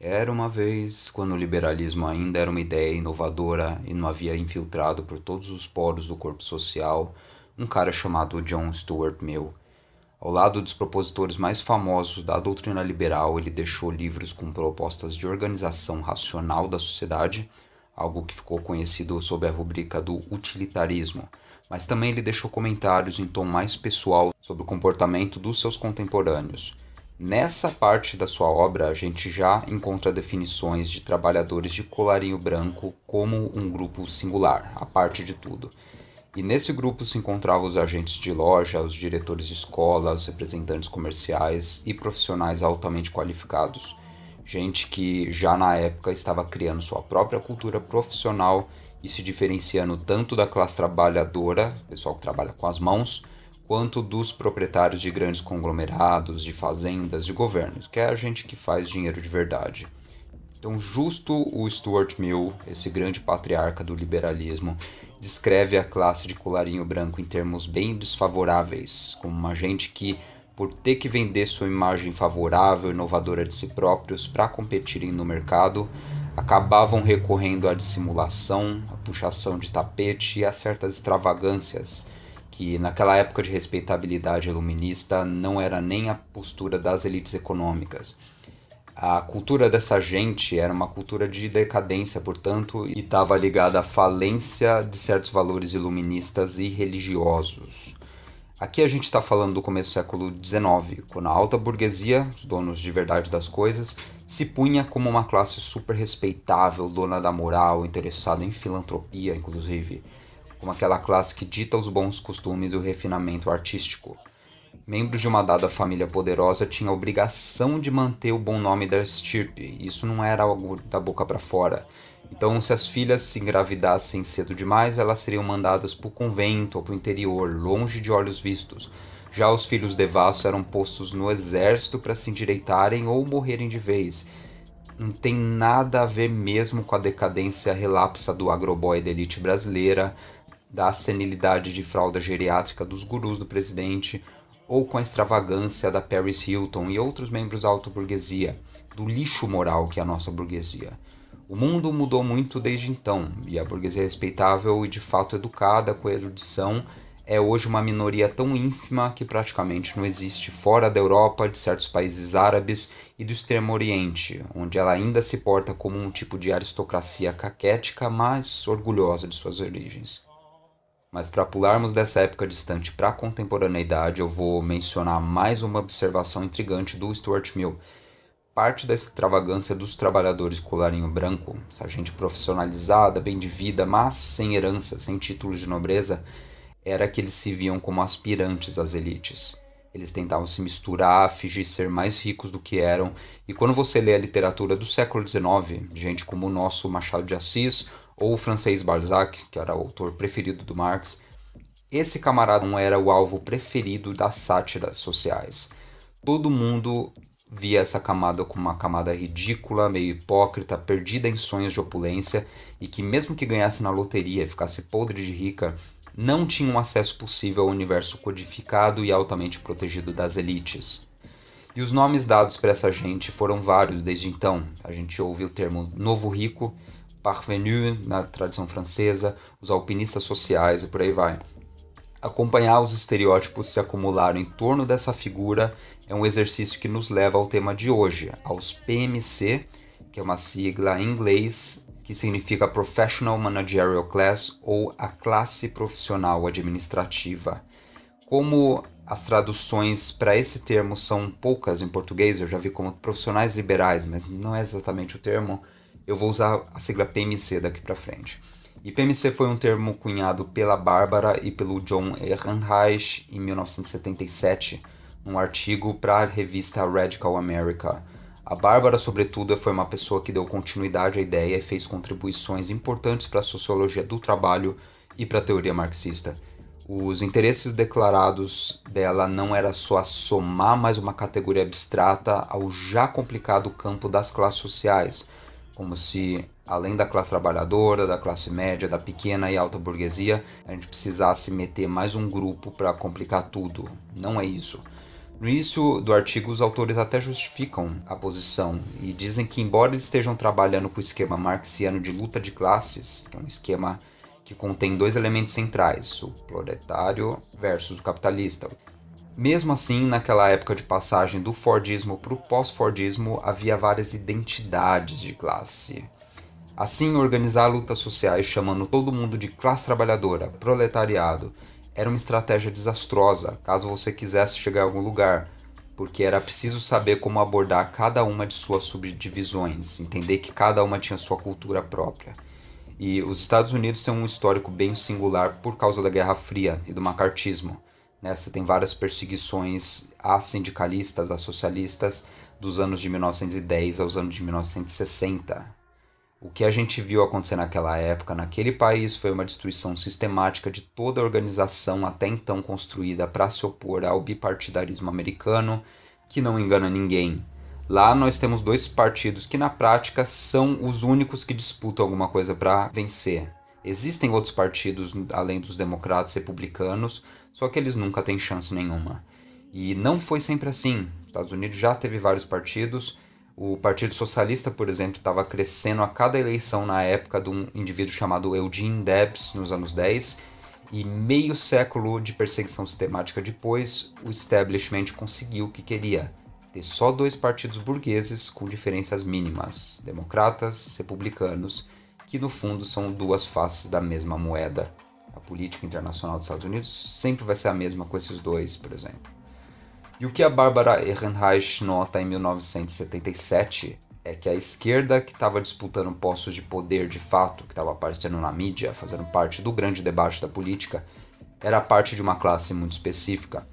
Era uma vez, quando o liberalismo ainda era uma ideia inovadora e não havia infiltrado por todos os poros do corpo social, um cara chamado John Stuart Mill. Ao lado dos propositores mais famosos da doutrina liberal, ele deixou livros com propostas de organização racional da sociedade, algo que ficou conhecido sob a rubrica do utilitarismo, mas também ele deixou comentários em tom mais pessoal sobre o comportamento dos seus contemporâneos. Nessa parte da sua obra, a gente já encontra definições de trabalhadores de colarinho branco como um grupo singular, a parte de tudo. E nesse grupo se encontravam os agentes de loja, os diretores de escola, os representantes comerciais e profissionais altamente qualificados. Gente que já na época estava criando sua própria cultura profissional e se diferenciando tanto da classe trabalhadora, pessoal que trabalha com as mãos, quanto dos proprietários de grandes conglomerados, de fazendas, de governos, que é a gente que faz dinheiro de verdade. Então, justo o Stuart Mill, esse grande patriarca do liberalismo, descreve a classe de colarinho branco em termos bem desfavoráveis, como uma gente que, por ter que vender sua imagem favorável, inovadora de si próprios para competirem no mercado, acabavam recorrendo à dissimulação, à puxação de tapete e a certas extravagâncias que naquela época de respeitabilidade iluminista não era nem a postura das elites econômicas. A cultura dessa gente era uma cultura de decadência, portanto, e estava ligada à falência de certos valores iluministas e religiosos. Aqui a gente está falando do começo do século XIX, quando a alta burguesia, os donos de verdade das coisas, se punha como uma classe super respeitável, dona da moral, interessada em filantropia, inclusive, como aquela classe que dita os bons costumes e o refinamento artístico. Membros de uma dada família poderosa tinha a obrigação de manter o bom nome da estirpe, isso não era algo da boca para fora. Então, se as filhas se engravidassem cedo demais, elas seriam mandadas para o convento ou para o interior, longe de olhos vistos. Já os filhos devassos eram postos no exército para se endireitarem ou morrerem de vez. Não tem nada a ver mesmo com a decadência relapsa do agroboy da elite brasileira, da senilidade de fralda geriátrica dos gurus do presidente ou com a extravagância da Paris Hilton e outros membros da alta burguesia, do lixo moral que é a nossa burguesia. O mundo mudou muito desde então, e a burguesia é respeitável e de fato educada com erudição é hoje uma minoria tão ínfima que praticamente não existe fora da Europa, de certos países árabes e do Extremo Oriente, onde ela ainda se porta como um tipo de aristocracia caquética, mas orgulhosa de suas origens. Mas para pularmos dessa época distante para a contemporaneidade, eu vou mencionar mais uma observação intrigante do Stuart Mill. Parte da extravagância dos trabalhadores colarinho branco, essa gente profissionalizada, bem de vida, mas sem herança, sem títulos de nobreza, era que eles se viam como aspirantes às elites. Eles tentavam se misturar, fingir ser mais ricos do que eram, e quando você lê a literatura do século XIX, gente como o nosso Machado de Assis ou o francês Balzac, que era o autor preferido do Marx, esse camarada não era o alvo preferido das sátiras sociais. Todo mundo via essa camada como uma camada ridícula, meio hipócrita, perdida em sonhos de opulência e que, mesmo que ganhasse na loteria e ficasse podre de rica, não tinha um acesso possível ao universo codificado e altamente protegido das elites. E os nomes dados para essa gente foram vários desde então. A gente ouve o termo novo rico, Parvenu, na tradição francesa, os alpinistas sociais e por aí vai. Acompanhar os estereótipos se acumularam em torno dessa figura é um exercício que nos leva ao tema de hoje, aos PMC, que é uma sigla em inglês que significa Professional Managerial Class ou a classe profissional administrativa. Como as traduções para esse termo são poucas em português, eu já vi como profissionais liberais, mas não é exatamente o termo. Eu vou usar a sigla PMC daqui para frente. E PMC foi um termo cunhado pela Bárbara e pelo John Ehrenreich em 1977, num artigo para a revista Radical America. A Bárbara, sobretudo, foi uma pessoa que deu continuidade à ideia e fez contribuições importantes para a sociologia do trabalho e para a teoria marxista. Os interesses declarados dela não era só somar mais uma categoria abstrata ao já complicado campo das classes sociais, como se além da classe trabalhadora, da classe média, da pequena e alta burguesia, a gente precisasse meter mais um grupo para complicar tudo. Não é isso. No início do artigo, os autores até justificam a posição e dizem que, embora eles estejam trabalhando com o esquema marxiano de luta de classes, que é um esquema que contém dois elementos centrais, o proletário versus o capitalista, mesmo assim, naquela época de passagem do Fordismo para o pós-Fordismo, havia várias identidades de classe. Assim, organizar lutas sociais chamando todo mundo de classe trabalhadora, proletariado, era uma estratégia desastrosa caso você quisesse chegar a algum lugar, porque era preciso saber como abordar cada uma de suas subdivisões, entender que cada uma tinha sua cultura própria. E os Estados Unidos têm um histórico bem singular por causa da Guerra Fria e do macartismo né? Você tem várias perseguições a sindicalistas, a socialistas, dos anos de 1910 aos anos de 1960. O que a gente viu acontecer naquela época, naquele país, foi uma destruição sistemática de toda a organização até então construída para se opor ao bipartidarismo americano, que não engana ninguém. Lá nós temos dois partidos que, na prática, são os únicos que disputam alguma coisa para vencer. Existem outros partidos além dos democratas e republicanos, só que eles nunca têm chance nenhuma. E não foi sempre assim. Os Estados Unidos já teve vários partidos. O Partido Socialista, por exemplo, estava crescendo a cada eleição na época de um indivíduo chamado Eugene Debs, nos anos 10. E meio século de perseguição sistemática depois, o establishment conseguiu o que queria: ter só dois partidos burgueses com diferenças mínimas, democratas, republicanos que no fundo são duas faces da mesma moeda. A política internacional dos Estados Unidos sempre vai ser a mesma com esses dois, por exemplo. E o que a Barbara Ehrenreich nota em 1977 é que a esquerda, que estava disputando postos de poder de fato, que estava aparecendo na mídia, fazendo parte do grande debate da política, era parte de uma classe muito específica.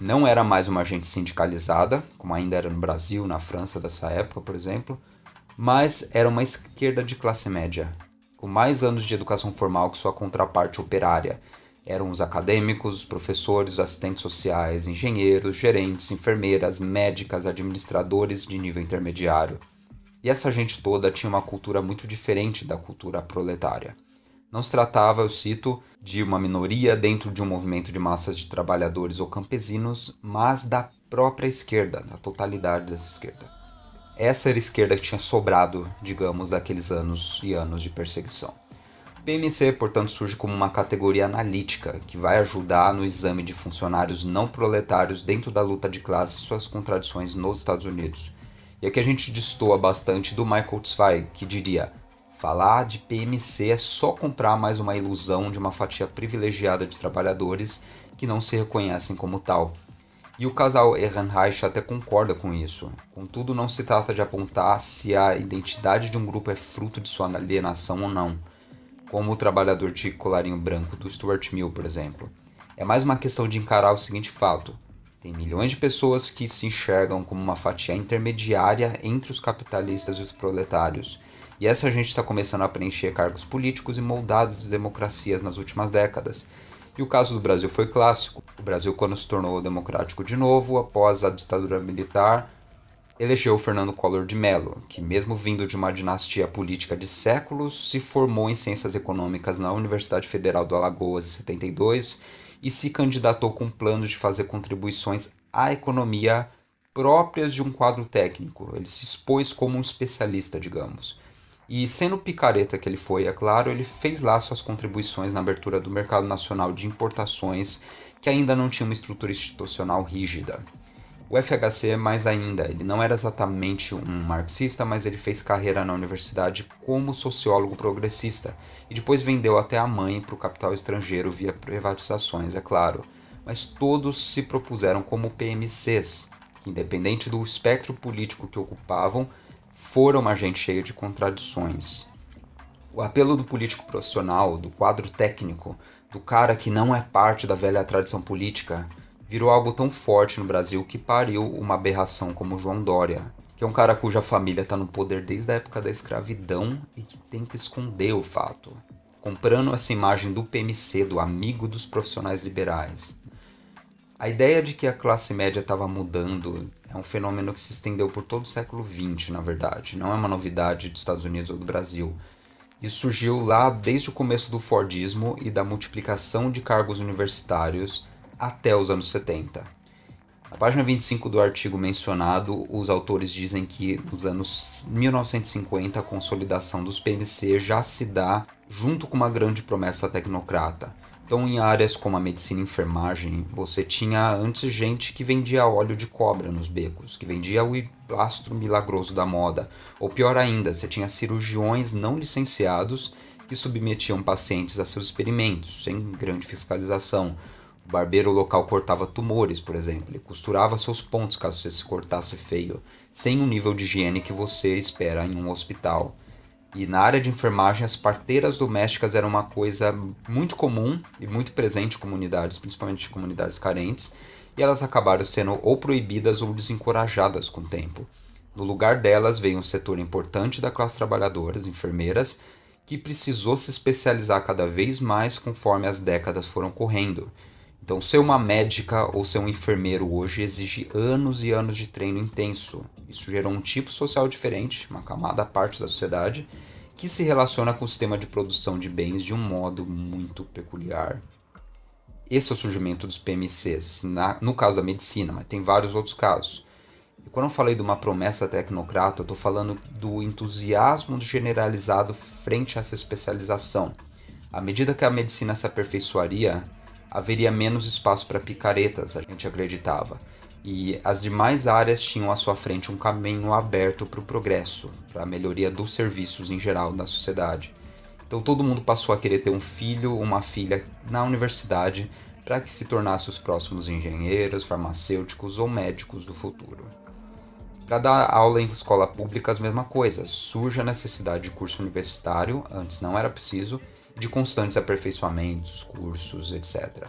Não era mais uma gente sindicalizada, como ainda era no Brasil, na França dessa época, por exemplo, mas era uma esquerda de classe média, com mais anos de educação formal que sua contraparte operária. Eram os acadêmicos, os professores, assistentes sociais, engenheiros, gerentes, enfermeiras, médicas, administradores de nível intermediário. E essa gente toda tinha uma cultura muito diferente da cultura proletária. Não se tratava, eu cito, de uma minoria dentro de um movimento de massas de trabalhadores ou campesinos, mas da própria esquerda, da totalidade dessa esquerda. Essa era a esquerda que tinha sobrado, digamos, daqueles anos e anos de perseguição. PMC, portanto, surge como uma categoria analítica que vai ajudar no exame de funcionários não proletários dentro da luta de classe e suas contradições nos Estados Unidos. E aqui a gente destoa bastante do Michael Zweig, que diria: falar de PMC é só comprar mais uma ilusão de uma fatia privilegiada de trabalhadores que não se reconhecem como tal e o casal Ehrenreich até concorda com isso. Contudo, não se trata de apontar se a identidade de um grupo é fruto de sua alienação ou não, como o trabalhador de colarinho branco do Stuart Mill, por exemplo. É mais uma questão de encarar o seguinte fato: tem milhões de pessoas que se enxergam como uma fatia intermediária entre os capitalistas e os proletários. E essa gente está começando a preencher cargos políticos e moldar as democracias nas últimas décadas. E o caso do Brasil foi clássico. O Brasil, quando se tornou democrático de novo, após a ditadura militar, elegeu Fernando Collor de Mello, que, mesmo vindo de uma dinastia política de séculos, se formou em Ciências Econômicas na Universidade Federal do Alagoas em 72 e se candidatou com o plano de fazer contribuições à economia próprias de um quadro técnico. Ele se expôs como um especialista, digamos. E sendo picareta que ele foi, é claro, ele fez lá suas contribuições na abertura do mercado nacional de importações, que ainda não tinha uma estrutura institucional rígida. O FHC, é mais ainda, ele não era exatamente um marxista, mas ele fez carreira na universidade como sociólogo progressista e depois vendeu até a mãe para o capital estrangeiro via privatizações, é claro. Mas todos se propuseram como PMCs, que, independente do espectro político que ocupavam, foram uma gente cheia de contradições. O apelo do político profissional, do quadro técnico, do cara que não é parte da velha tradição política, virou algo tão forte no Brasil que pariu uma aberração como João Dória, que é um cara cuja família está no poder desde a época da escravidão e que tenta esconder o fato, comprando essa imagem do PMC, do amigo dos profissionais liberais. A ideia de que a classe média estava mudando, é um fenômeno que se estendeu por todo o século XX, na verdade, não é uma novidade dos Estados Unidos ou do Brasil. Isso surgiu lá desde o começo do Fordismo e da multiplicação de cargos universitários até os anos 70. Na página 25 do artigo mencionado, os autores dizem que nos anos 1950 a consolidação dos PMC já se dá junto com uma grande promessa tecnocrata, então, em áreas como a medicina e enfermagem, você tinha antes gente que vendia óleo de cobra nos becos, que vendia o plastro milagroso da moda. Ou pior ainda, você tinha cirurgiões não licenciados que submetiam pacientes a seus experimentos, sem grande fiscalização. O barbeiro local cortava tumores, por exemplo, ele costurava seus pontos caso você se cortasse feio, sem o nível de higiene que você espera em um hospital. E na área de enfermagem, as parteiras domésticas eram uma coisa muito comum e muito presente em comunidades, principalmente em comunidades carentes, e elas acabaram sendo ou proibidas ou desencorajadas com o tempo. No lugar delas veio um setor importante da classe trabalhadora, as enfermeiras, que precisou se especializar cada vez mais conforme as décadas foram correndo. Então, ser uma médica ou ser um enfermeiro hoje exige anos e anos de treino intenso. Isso gerou um tipo social diferente, uma camada à parte da sociedade, que se relaciona com o sistema de produção de bens de um modo muito peculiar. Esse é o surgimento dos PMCs, na, no caso da medicina, mas tem vários outros casos. E quando eu falei de uma promessa tecnocrata, eu estou falando do entusiasmo generalizado frente a essa especialização. À medida que a medicina se aperfeiçoaria, haveria menos espaço para picaretas, a gente acreditava, e as demais áreas tinham à sua frente um caminho aberto para o progresso, para a melhoria dos serviços em geral da sociedade. Então todo mundo passou a querer ter um filho, uma filha na universidade para que se tornasse os próximos engenheiros, farmacêuticos ou médicos do futuro. Para dar aula em escola pública, a mesma coisa. Surge a necessidade de curso universitário, antes não era preciso, de constantes aperfeiçoamentos, cursos, etc.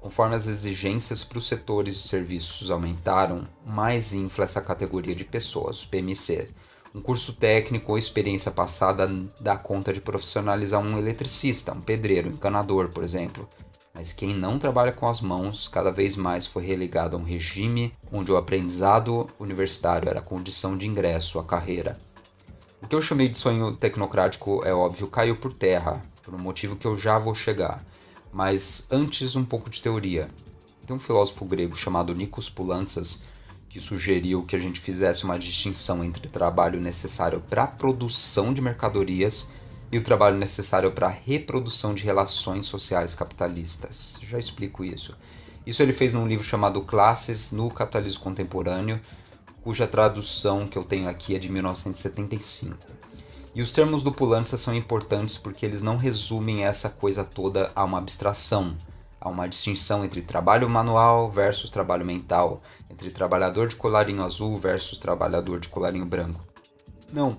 Conforme as exigências para os setores de serviços aumentaram, mais infla essa categoria de pessoas, PMC. Um curso técnico ou experiência passada dá conta de profissionalizar um eletricista, um pedreiro, um encanador, por exemplo. Mas quem não trabalha com as mãos cada vez mais foi relegado a um regime onde o aprendizado universitário era condição de ingresso à carreira. O que eu chamei de sonho tecnocrático, é óbvio, caiu por terra, por um motivo que eu já vou chegar. Mas antes, um pouco de teoria. Tem um filósofo grego chamado Nikos Poulantzas que sugeriu que a gente fizesse uma distinção entre trabalho necessário para a produção de mercadorias e o trabalho necessário para a reprodução de relações sociais capitalistas. Já explico isso. Isso ele fez num livro chamado Classes no Capitalismo Contemporâneo, cuja tradução que eu tenho aqui é de 1975. E os termos do Pulantza são importantes porque eles não resumem essa coisa toda a uma abstração, a uma distinção entre trabalho manual versus trabalho mental, entre trabalhador de colarinho azul versus trabalhador de colarinho branco. Não.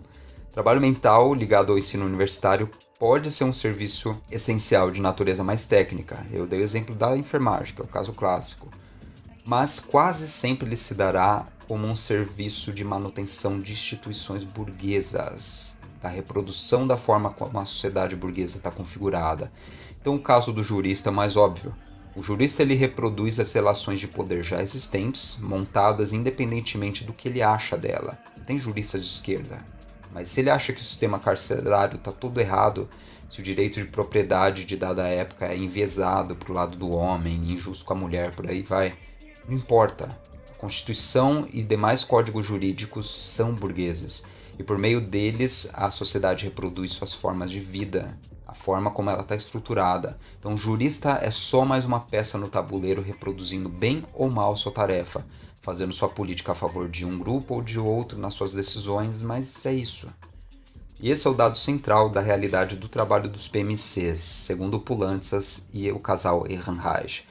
Trabalho mental ligado ao ensino universitário pode ser um serviço essencial de natureza mais técnica. Eu dei o exemplo da enfermagem, que é o caso clássico. Mas quase sempre ele se dará como um serviço de manutenção de instituições burguesas, da reprodução da forma como a sociedade burguesa está configurada. Então, o caso do jurista é mais óbvio. O jurista ele reproduz as relações de poder já existentes, montadas independentemente do que ele acha dela. Você tem juristas de esquerda, mas se ele acha que o sistema carcerário está todo errado, se o direito de propriedade de dada época é enviesado para o lado do homem, injusto com a mulher, por aí vai, não importa. Constituição e demais códigos jurídicos são burgueses, e por meio deles a sociedade reproduz suas formas de vida, a forma como ela está estruturada. Então, o jurista é só mais uma peça no tabuleiro reproduzindo bem ou mal sua tarefa, fazendo sua política a favor de um grupo ou de outro nas suas decisões, mas é isso. E esse é o dado central da realidade do trabalho dos PMCs, segundo o Pulantzas e o casal Ehrenreich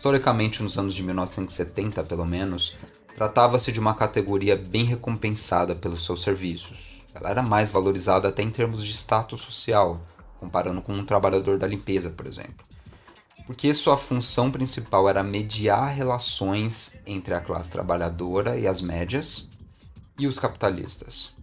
historicamente nos anos de 1970 pelo menos, tratava-se de uma categoria bem recompensada pelos seus serviços. Ela era mais valorizada até em termos de status social, comparando com um trabalhador da limpeza, por exemplo. Porque sua função principal era mediar relações entre a classe trabalhadora e as médias e os capitalistas.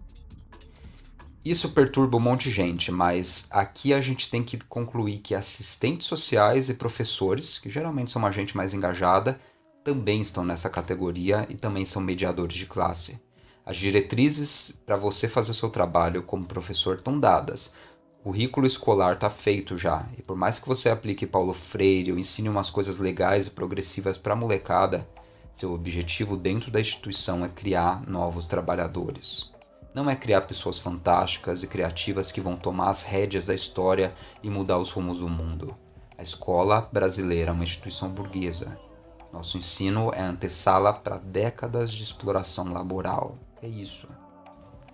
Isso perturba um monte de gente, mas aqui a gente tem que concluir que assistentes sociais e professores, que geralmente são uma gente mais engajada, também estão nessa categoria e também são mediadores de classe. As diretrizes para você fazer o seu trabalho como professor estão dadas. O currículo escolar está feito já, e por mais que você aplique Paulo Freire ou ensine umas coisas legais e progressivas para a molecada, seu objetivo dentro da instituição é criar novos trabalhadores não é criar pessoas fantásticas e criativas que vão tomar as rédeas da história e mudar os rumos do mundo. A escola brasileira é uma instituição burguesa. Nosso ensino é antessala para décadas de exploração laboral. É isso.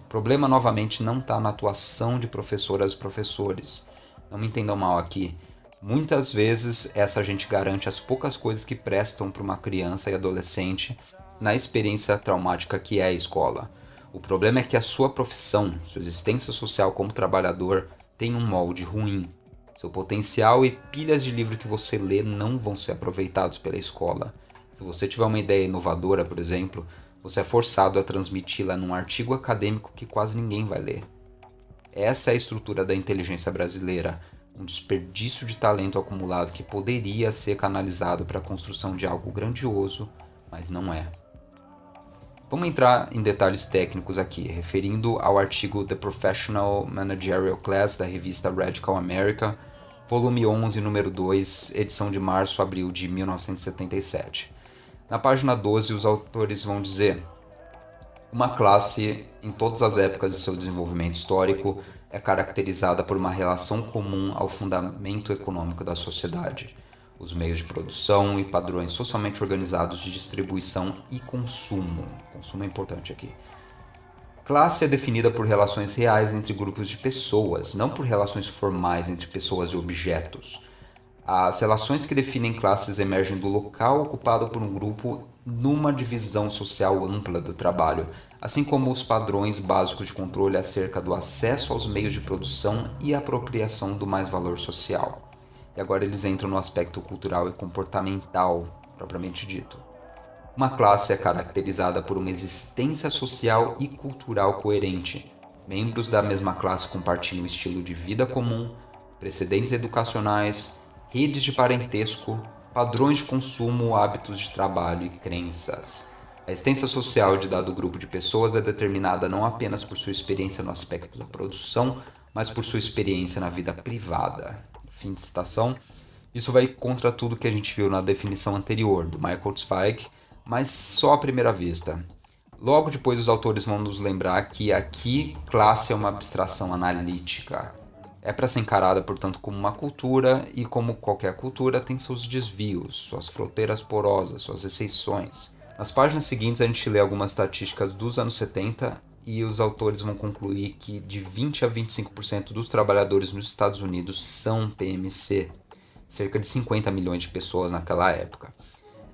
O problema novamente não está na atuação de professoras e professores. Não me entendam mal aqui. Muitas vezes essa gente garante as poucas coisas que prestam para uma criança e adolescente na experiência traumática que é a escola o problema é que a sua profissão, sua existência social como trabalhador, tem um molde ruim. Seu potencial e pilhas de livro que você lê não vão ser aproveitados pela escola. Se você tiver uma ideia inovadora, por exemplo, você é forçado a transmiti-la num artigo acadêmico que quase ninguém vai ler. Essa é a estrutura da inteligência brasileira, um desperdício de talento acumulado que poderia ser canalizado para a construção de algo grandioso, mas não é. Vamos entrar em detalhes técnicos aqui, referindo ao artigo The Professional Managerial Class da revista Radical America, volume 11, número 2, edição de março-abril de 1977. Na página 12, os autores vão dizer: Uma classe, em todas as épocas de seu desenvolvimento histórico, é caracterizada por uma relação comum ao fundamento econômico da sociedade os meios de produção e padrões socialmente organizados de distribuição e consumo. Consumo é importante aqui. Classe é definida por relações reais entre grupos de pessoas, não por relações formais entre pessoas e objetos. As relações que definem classes emergem do local ocupado por um grupo numa divisão social ampla do trabalho, assim como os padrões básicos de controle acerca do acesso aos meios de produção e apropriação do mais valor social. E agora eles entram no aspecto cultural e comportamental, propriamente dito. Uma classe é caracterizada por uma existência social e cultural coerente. Membros da mesma classe compartilham estilo de vida comum, precedentes educacionais, redes de parentesco, padrões de consumo, hábitos de trabalho e crenças. A existência social de dado grupo de pessoas é determinada não apenas por sua experiência no aspecto da produção, mas por sua experiência na vida privada fim de citação. Isso vai contra tudo que a gente viu na definição anterior do Michael Zweig, mas só à primeira vista. Logo depois, os autores vão nos lembrar que aqui classe é uma abstração analítica. É para ser encarada, portanto, como uma cultura, e como qualquer cultura, tem seus desvios, suas fronteiras porosas, suas exceções. Nas páginas seguintes, a gente lê algumas estatísticas dos anos 70 e os autores vão concluir que de 20 a 25% dos trabalhadores nos Estados Unidos são PMC, cerca de 50 milhões de pessoas naquela época.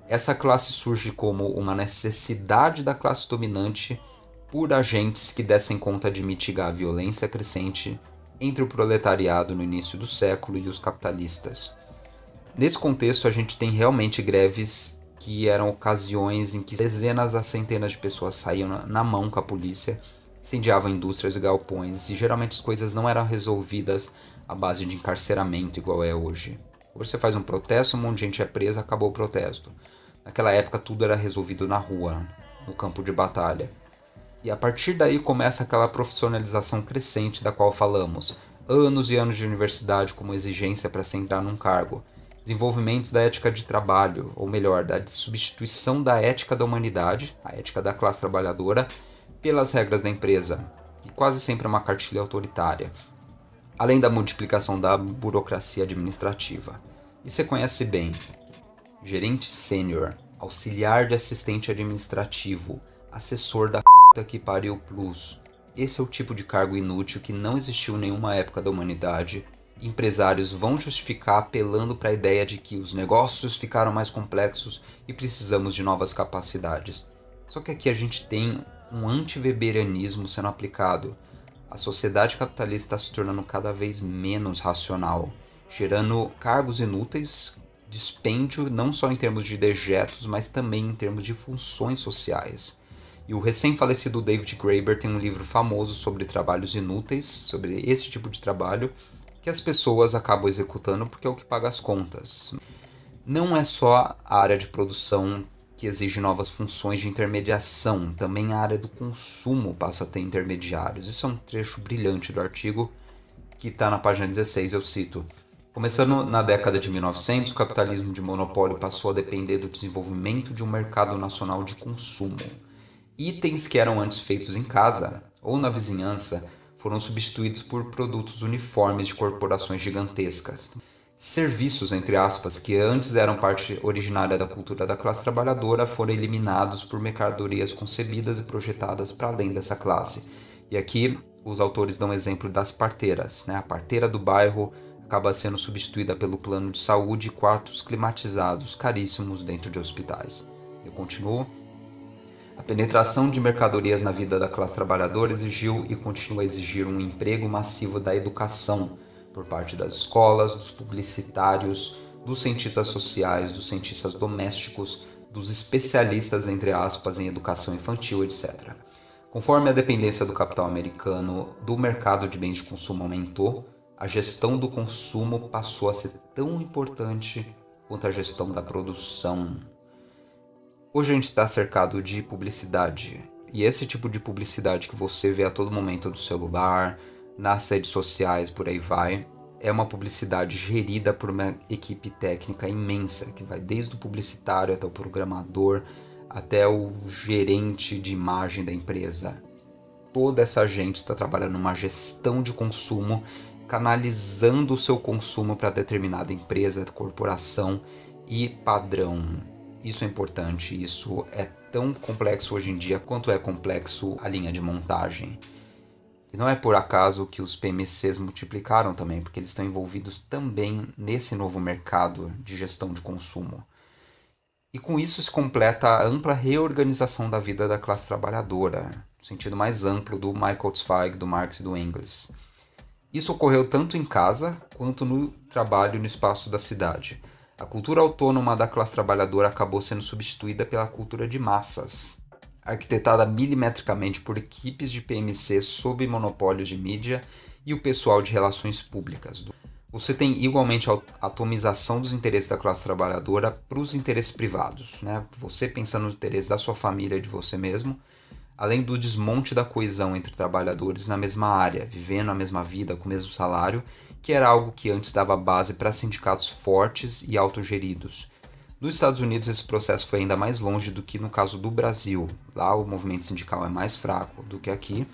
Essa classe surge como uma necessidade da classe dominante por agentes que dessem conta de mitigar a violência crescente entre o proletariado no início do século e os capitalistas. Nesse contexto, a gente tem realmente greves que eram ocasiões em que dezenas a centenas de pessoas saíam na, mão com a polícia, incendiavam indústrias e galpões, e geralmente as coisas não eram resolvidas à base de encarceramento igual é hoje. Hoje você faz um protesto, um monte de gente é presa, acabou o protesto. Naquela época tudo era resolvido na rua, no campo de batalha. E a partir daí começa aquela profissionalização crescente da qual falamos. Anos e anos de universidade como exigência para se entrar num cargo desenvolvimentos da ética de trabalho, ou melhor, da substituição da ética da humanidade, a ética da classe trabalhadora, pelas regras da empresa, que quase sempre é uma cartilha autoritária, além da multiplicação da burocracia administrativa. E você conhece bem: gerente sênior, auxiliar de assistente administrativo, assessor da puta que pariu plus. Esse é o tipo de cargo inútil que não existiu em nenhuma época da humanidade empresários vão justificar apelando para a ideia de que os negócios ficaram mais complexos e precisamos de novas capacidades. Só que aqui a gente tem um anti-weberianismo sendo aplicado. A sociedade capitalista está se tornando cada vez menos racional, gerando cargos inúteis, dispêndio não só em termos de dejetos, mas também em termos de funções sociais. E o recém-falecido David Graeber tem um livro famoso sobre trabalhos inúteis, sobre esse tipo de trabalho, que as pessoas acabam executando porque é o que paga as contas. Não é só a área de produção que exige novas funções de intermediação, também a área do consumo passa a ter intermediários. Isso é um trecho brilhante do artigo que está na página 16, eu cito. Começando na década de 1900, o capitalismo de monopólio passou a depender do desenvolvimento de um mercado nacional de consumo. Itens que eram antes feitos em casa ou na vizinhança foram substituídos por produtos uniformes de corporações gigantescas. Serviços, entre aspas, que antes eram parte originária da cultura da classe trabalhadora, foram eliminados por mercadorias concebidas e projetadas para além dessa classe. E aqui os autores dão exemplo das parteiras. Né? A parteira do bairro acaba sendo substituída pelo plano de saúde e quartos climatizados caríssimos dentro de hospitais. Eu continuo. A penetração de mercadorias na vida da classe trabalhadora exigiu e continua a exigir um emprego massivo da educação por parte das escolas, dos publicitários, dos cientistas sociais, dos cientistas domésticos, dos especialistas, entre aspas, em educação infantil, etc. Conforme a dependência do capital americano do mercado de bens de consumo aumentou, a gestão do consumo passou a ser tão importante quanto a gestão da produção. Hoje a gente está cercado de publicidade. E esse tipo de publicidade que você vê a todo momento no celular, nas redes sociais, por aí vai, é uma publicidade gerida por uma equipe técnica imensa, que vai desde o publicitário até o programador, até o gerente de imagem da empresa. Toda essa gente está trabalhando uma gestão de consumo, canalizando o seu consumo para determinada empresa, corporação e padrão. Isso é importante, isso é tão complexo hoje em dia quanto é complexo a linha de montagem. E não é por acaso que os PMCs multiplicaram também, porque eles estão envolvidos também nesse novo mercado de gestão de consumo. E com isso se completa a ampla reorganização da vida da classe trabalhadora, no sentido mais amplo do Michael Zweig, do Marx e do Engels. Isso ocorreu tanto em casa quanto no trabalho no espaço da cidade. A cultura autônoma da classe trabalhadora acabou sendo substituída pela cultura de massas, arquitetada milimetricamente por equipes de PMC sob monopólios de mídia e o pessoal de relações públicas. Você tem igualmente a atomização dos interesses da classe trabalhadora para os interesses privados, né? Você pensando no interesse da sua família, e de você mesmo, além do desmonte da coesão entre trabalhadores na mesma área, vivendo a mesma vida com o mesmo salário que era algo que antes dava base para sindicatos fortes e autogeridos. Nos Estados Unidos, esse processo foi ainda mais longe do que no caso do Brasil. Lá, o movimento sindical é mais fraco do que aqui.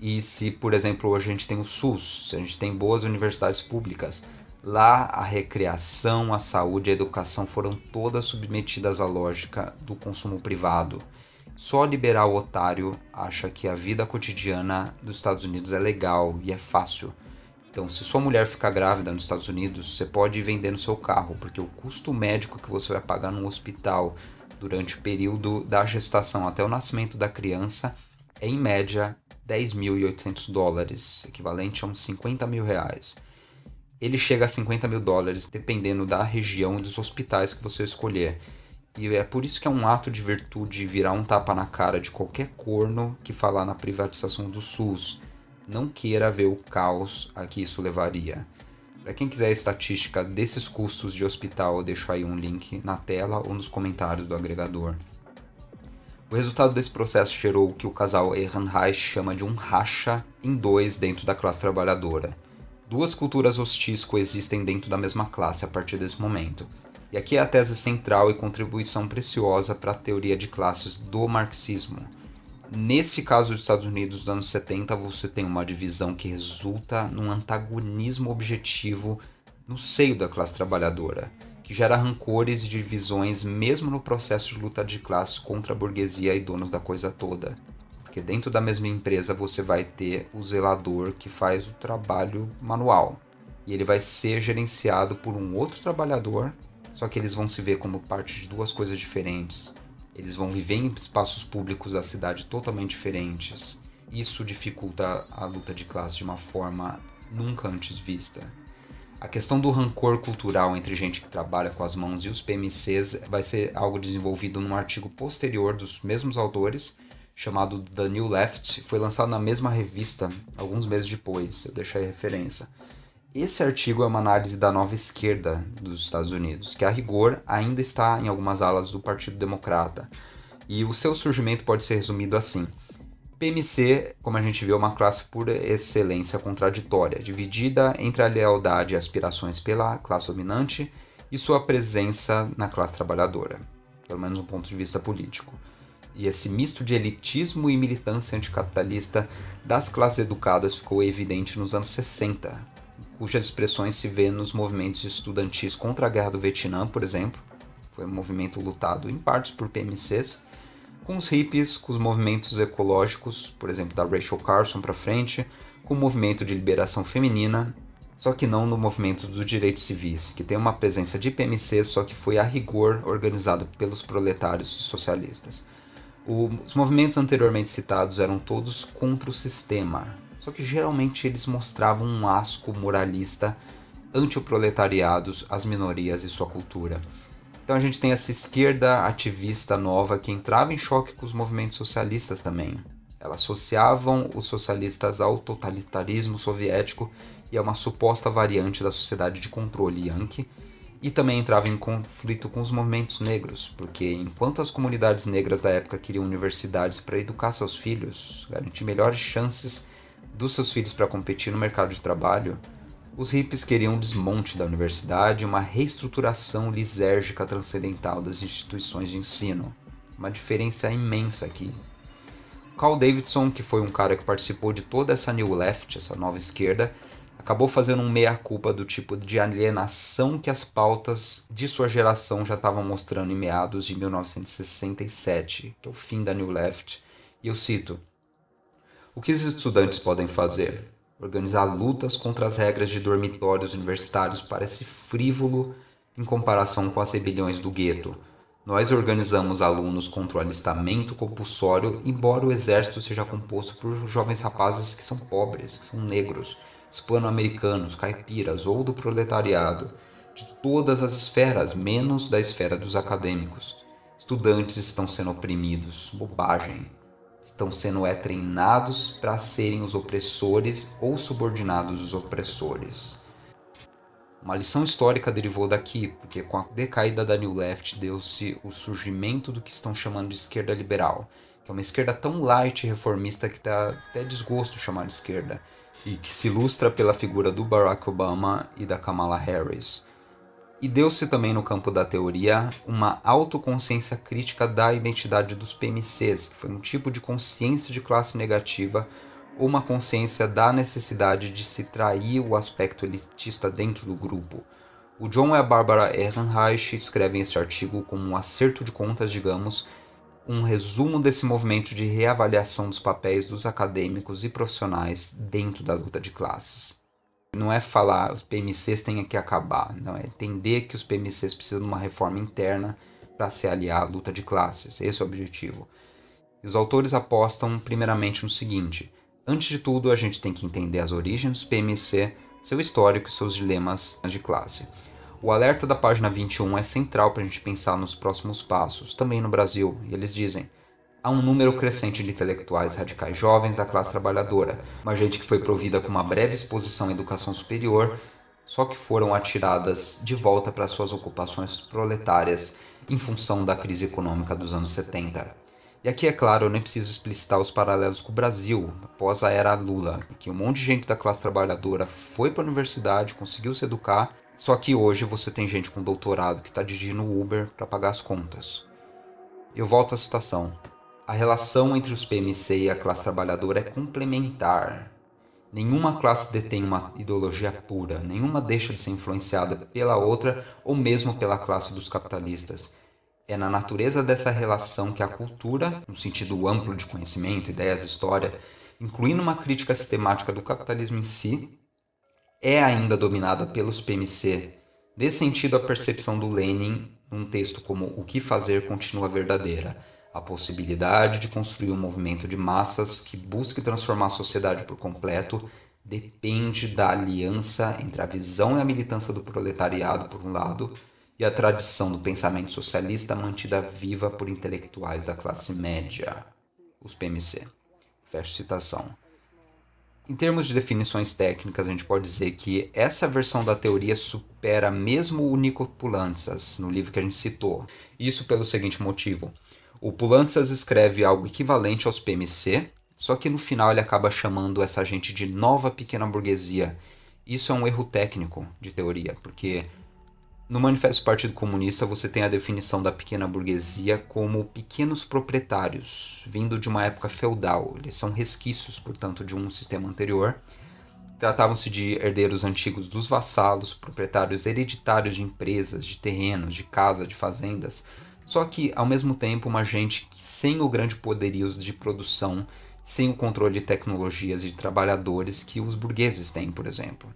E se, por exemplo, a gente tem o SUS, se a gente tem boas universidades públicas, lá a recreação, a saúde e a educação foram todas submetidas à lógica do consumo privado. Só liberal otário acha que a vida cotidiana dos Estados Unidos é legal e é fácil. Então, se sua mulher ficar grávida nos Estados Unidos, você pode vender no seu carro, porque o custo médico que você vai pagar no hospital durante o período da gestação até o nascimento da criança é, em média, 10.800 dólares, equivalente a uns 50 mil reais. Ele chega a 50 mil dólares, dependendo da região e dos hospitais que você escolher. E é por isso que é um ato de virtude virar um tapa na cara de qualquer corno que falar na privatização do SUS não queira ver o caos a que isso levaria. Para quem quiser a estatística desses custos de hospital, eu deixo aí um link na tela ou nos comentários do agregador. O resultado desse processo gerou o que o casal Ehrenreich chama de um racha em dois dentro da classe trabalhadora. Duas culturas hostis coexistem dentro da mesma classe a partir desse momento. E aqui é a tese central e contribuição preciosa para a teoria de classes do marxismo Nesse caso dos Estados Unidos dos anos 70, você tem uma divisão que resulta num antagonismo objetivo no seio da classe trabalhadora, que gera rancores e divisões mesmo no processo de luta de classe contra a burguesia e donos da coisa toda. Porque dentro da mesma empresa você vai ter o zelador que faz o trabalho manual, e ele vai ser gerenciado por um outro trabalhador, só que eles vão se ver como parte de duas coisas diferentes eles vão viver em espaços públicos da cidade totalmente diferentes. Isso dificulta a luta de classe de uma forma nunca antes vista. A questão do rancor cultural entre gente que trabalha com as mãos e os PMCs vai ser algo desenvolvido num artigo posterior dos mesmos autores, chamado The New Left, foi lançado na mesma revista alguns meses depois, eu deixo aí a referência. Esse artigo é uma análise da nova esquerda dos Estados Unidos, que a rigor ainda está em algumas alas do Partido Democrata. E o seu surgimento pode ser resumido assim: PMC, como a gente vê, é uma classe por excelência contraditória, dividida entre a lealdade e aspirações pela classe dominante e sua presença na classe trabalhadora, pelo menos do ponto de vista político. E esse misto de elitismo e militância anticapitalista das classes educadas ficou evidente nos anos 60, cujas expressões se vê nos movimentos estudantis contra a Guerra do Vietnã, por exemplo. Foi um movimento lutado em partes por PMCs, com os hippies, com os movimentos ecológicos, por exemplo, da Rachel Carson para frente, com o movimento de liberação feminina, só que não no movimento dos direitos civis, que tem uma presença de PMC, só que foi a rigor organizado pelos proletários socialistas. O, os movimentos anteriormente citados eram todos contra o sistema, só que geralmente eles mostravam um asco moralista anti-proletariados, as minorias e sua cultura. Então a gente tem essa esquerda ativista nova que entrava em choque com os movimentos socialistas também. Elas associavam os socialistas ao totalitarismo soviético e a uma suposta variante da sociedade de controle yankee, e também entrava em conflito com os movimentos negros, porque enquanto as comunidades negras da época queriam universidades para educar seus filhos, garantir melhores chances dos seus filhos para competir no mercado de trabalho, os hippies queriam um desmonte da universidade e uma reestruturação lisérgica transcendental das instituições de ensino. Uma diferença imensa aqui. Carl Davidson, que foi um cara que participou de toda essa New Left, essa nova esquerda, acabou fazendo um meia-culpa do tipo de alienação que as pautas de sua geração já estavam mostrando em meados de 1967, que é o fim da New Left. E eu cito: o que os estudantes podem fazer? Organizar lutas contra as regras de dormitórios universitários parece frívolo em comparação com as rebeliões do gueto. Nós organizamos alunos contra o alistamento compulsório, embora o exército seja composto por jovens rapazes que são pobres, que são negros, hispano-americanos, caipiras ou do proletariado, de todas as esferas, menos da esfera dos acadêmicos. Estudantes estão sendo oprimidos. Bobagem estão sendo é treinados para serem os opressores ou subordinados dos opressores. Uma lição histórica derivou daqui, porque com a decaída da New Left deu-se o surgimento do que estão chamando de esquerda liberal, que é uma esquerda tão light e reformista que dá até desgosto chamar de esquerda, e que se ilustra pela figura do Barack Obama e da Kamala Harris. E deu-se também no campo da teoria uma autoconsciência crítica da identidade dos PMCs, que foi um tipo de consciência de classe negativa ou uma consciência da necessidade de se trair o aspecto elitista dentro do grupo. O John e a Barbara Ehrenreich escrevem esse artigo como um acerto de contas, digamos, um resumo desse movimento de reavaliação dos papéis dos acadêmicos e profissionais dentro da luta de classes. Não é falar os PMCs têm que acabar, não é entender que os PMCs precisam de uma reforma interna para se aliar à luta de classes. Esse é o objetivo. E os autores apostam primeiramente no seguinte: antes de tudo, a gente tem que entender as origens dos PMC, seu histórico e seus dilemas de classe. O alerta da página 21 é central para a gente pensar nos próximos passos, também no Brasil, e eles dizem. Há um número crescente de intelectuais radicais jovens da classe trabalhadora, uma gente que foi provida com uma breve exposição à educação superior, só que foram atiradas de volta para suas ocupações proletárias em função da crise econômica dos anos 70. E aqui, é claro, eu nem preciso explicitar os paralelos com o Brasil, após a era Lula, em que um monte de gente da classe trabalhadora foi para a universidade, conseguiu se educar, só que hoje você tem gente com doutorado que está dirigindo Uber para pagar as contas. Eu volto à citação. A relação entre os PMC e a classe trabalhadora é complementar. Nenhuma classe detém uma ideologia pura, nenhuma deixa de ser influenciada pela outra ou mesmo pela classe dos capitalistas. É na natureza dessa relação que a cultura, no sentido amplo de conhecimento, ideias, história, incluindo uma crítica sistemática do capitalismo em si, é ainda dominada pelos PMC. Desse sentido, a percepção do Lenin num texto como O que fazer continua verdadeira a possibilidade de construir um movimento de massas que busque transformar a sociedade por completo depende da aliança entre a visão e a militância do proletariado, por um lado, e a tradição do pensamento socialista mantida viva por intelectuais da classe média, os PMC. Fecho citação. Em termos de definições técnicas, a gente pode dizer que essa versão da teoria supera mesmo o Nicopulanzas, no livro que a gente citou. Isso pelo seguinte motivo: o Pulantzas escreve algo equivalente aos PMC, só que no final ele acaba chamando essa gente de nova pequena burguesia. Isso é um erro técnico de teoria, porque no Manifesto do Partido Comunista você tem a definição da pequena burguesia como pequenos proprietários, vindo de uma época feudal. Eles são resquícios, portanto, de um sistema anterior. Tratavam-se de herdeiros antigos dos vassalos, proprietários hereditários de empresas, de terrenos, de casa, de fazendas só que, ao mesmo tempo, uma gente que, sem o grande poderio de produção, sem o controle de tecnologias e de trabalhadores que os burgueses têm, por exemplo.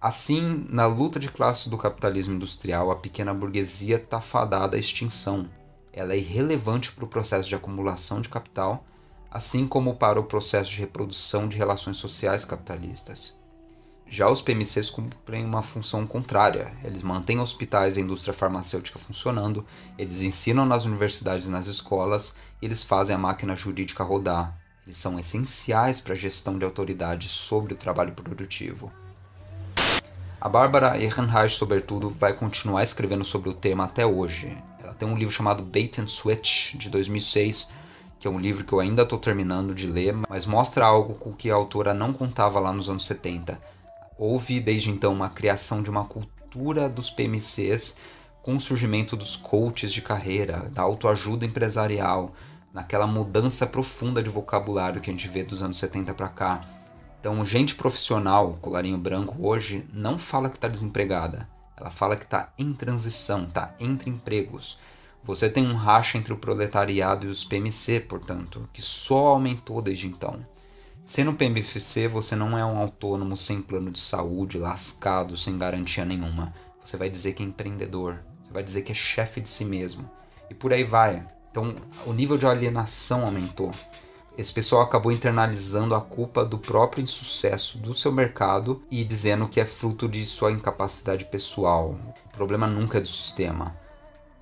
Assim, na luta de classe do capitalismo industrial, a pequena burguesia está fadada à extinção. Ela é irrelevante para o processo de acumulação de capital, assim como para o processo de reprodução de relações sociais capitalistas. Já os PMCs cumprem uma função contrária. Eles mantêm hospitais e indústria farmacêutica funcionando, eles ensinam nas universidades e nas escolas, e eles fazem a máquina jurídica rodar. Eles são essenciais para a gestão de autoridade sobre o trabalho produtivo. A Bárbara Ehrenreich, sobretudo, vai continuar escrevendo sobre o tema até hoje. Ela tem um livro chamado Bait and Switch, de 2006, que é um livro que eu ainda estou terminando de ler, mas mostra algo com que a autora não contava lá nos anos 70 Houve desde então uma criação de uma cultura dos PMCs com o surgimento dos coaches de carreira, da autoajuda empresarial, naquela mudança profunda de vocabulário que a gente vê dos anos 70 para cá. Então, gente profissional, colarinho branco hoje, não fala que está desempregada. Ela fala que está em transição, está entre empregos. Você tem um racha entre o proletariado e os PMC, portanto, que só aumentou desde então. Sendo PMFC, você não é um autônomo sem plano de saúde, lascado, sem garantia nenhuma. Você vai dizer que é empreendedor, você vai dizer que é chefe de si mesmo. E por aí vai. Então, o nível de alienação aumentou. Esse pessoal acabou internalizando a culpa do próprio insucesso do seu mercado e dizendo que é fruto de sua incapacidade pessoal. O problema nunca é do sistema.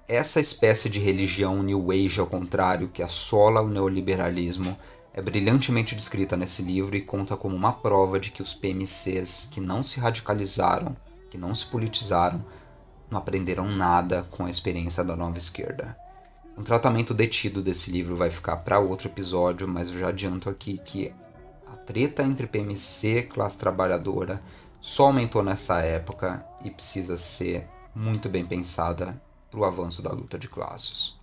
Essa espécie de religião New Age, ao contrário, que assola o neoliberalismo, é brilhantemente descrita nesse livro e conta como uma prova de que os PMCs que não se radicalizaram, que não se politizaram, não aprenderam nada com a experiência da nova esquerda. Um tratamento detido desse livro vai ficar para outro episódio, mas eu já adianto aqui que a treta entre PMC e classe trabalhadora só aumentou nessa época e precisa ser muito bem pensada para o avanço da luta de classes.